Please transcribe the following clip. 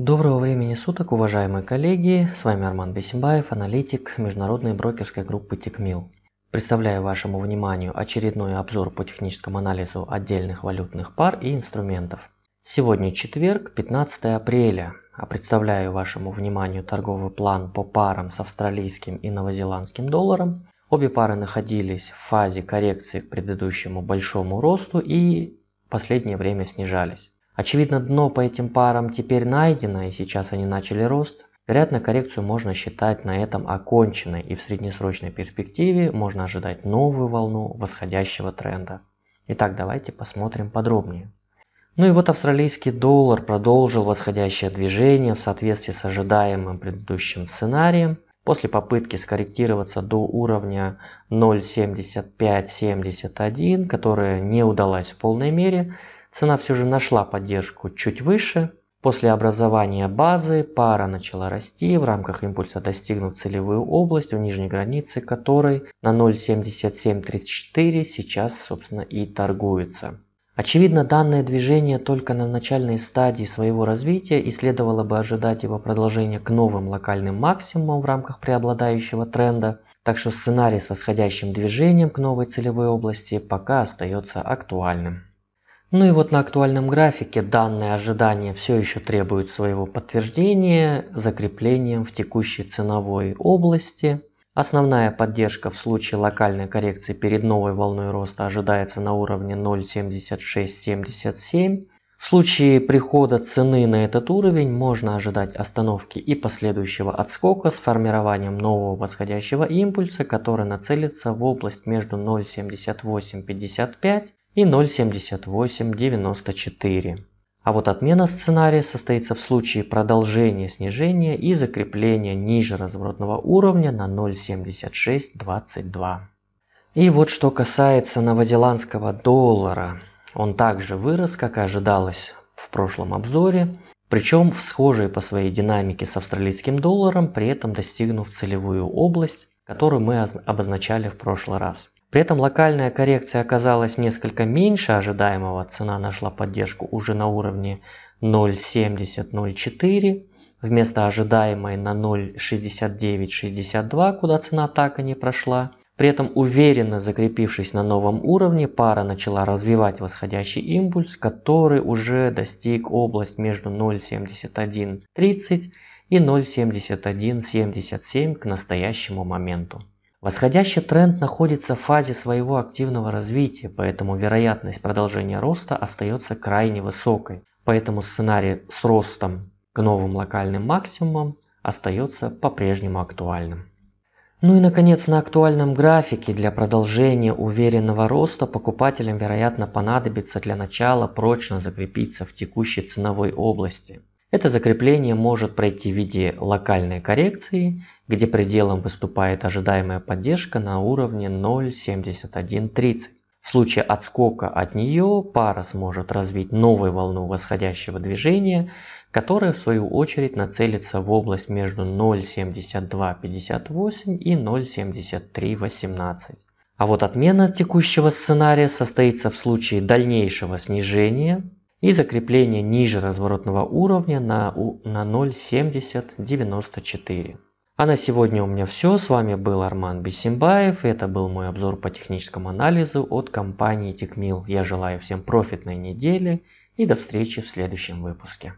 Доброго времени суток, уважаемые коллеги! С вами Арман Бесимбаев, аналитик международной брокерской группы Тикмил. Представляю вашему вниманию очередной обзор по техническому анализу отдельных валютных пар и инструментов. Сегодня четверг, 15 апреля, а представляю вашему вниманию торговый план по парам с австралийским и новозеландским долларом. Обе пары находились в фазе коррекции к предыдущему большому росту и в последнее время снижались. Очевидно, дно по этим парам теперь найдено, и сейчас они начали рост. Вероятно, коррекцию можно считать на этом оконченной, и в среднесрочной перспективе можно ожидать новую волну восходящего тренда. Итак, давайте посмотрим подробнее. Ну и вот австралийский доллар продолжил восходящее движение в соответствии с ожидаемым предыдущим сценарием. После попытки скорректироваться до уровня 0.7571, которая не удалась в полной мере, Цена все же нашла поддержку чуть выше. После образования базы пара начала расти, в рамках импульса достигнув целевую область, у нижней границы которой на 0.7734 сейчас, собственно, и торгуется. Очевидно, данное движение только на начальной стадии своего развития и следовало бы ожидать его продолжения к новым локальным максимумам в рамках преобладающего тренда, так что сценарий с восходящим движением к новой целевой области пока остается актуальным. Ну и вот на актуальном графике данные ожидания все еще требуют своего подтверждения закреплением в текущей ценовой области. Основная поддержка в случае локальной коррекции перед новой волной роста ожидается на уровне 0.7677. В случае прихода цены на этот уровень можно ожидать остановки и последующего отскока с формированием нового восходящего импульса, который нацелится в область между 0.7855 и 0,7894. А вот отмена сценария состоится в случае продолжения снижения и закрепления ниже разворотного уровня на 0,7622. И вот что касается новозеландского доллара. Он также вырос, как и ожидалось в прошлом обзоре, причем в схожей по своей динамике с австралийским долларом, при этом достигнув целевую область, которую мы обозначали в прошлый раз. При этом локальная коррекция оказалась несколько меньше ожидаемого, цена нашла поддержку уже на уровне 0.70-0.4 вместо ожидаемой на 0.69-62, куда цена так и не прошла. При этом уверенно закрепившись на новом уровне, пара начала развивать восходящий импульс, который уже достиг область между 0.71.30 и 0.71.77 к настоящему моменту. Восходящий тренд находится в фазе своего активного развития, поэтому вероятность продолжения роста остается крайне высокой. Поэтому сценарий с ростом к новым локальным максимумам остается по-прежнему актуальным. Ну и наконец на актуальном графике для продолжения уверенного роста покупателям вероятно понадобится для начала прочно закрепиться в текущей ценовой области – это закрепление может пройти в виде локальной коррекции, где пределом выступает ожидаемая поддержка на уровне 0.7130. В случае отскока от нее пара сможет развить новую волну восходящего движения, которая в свою очередь нацелится в область между 0.7258 и 0.7318. А вот отмена текущего сценария состоится в случае дальнейшего снижения и закрепление ниже разворотного уровня на, на 0.7094. А на сегодня у меня все. С вами был Арман Бесимбаев. Это был мой обзор по техническому анализу от компании TechMill. Я желаю всем профитной недели и до встречи в следующем выпуске.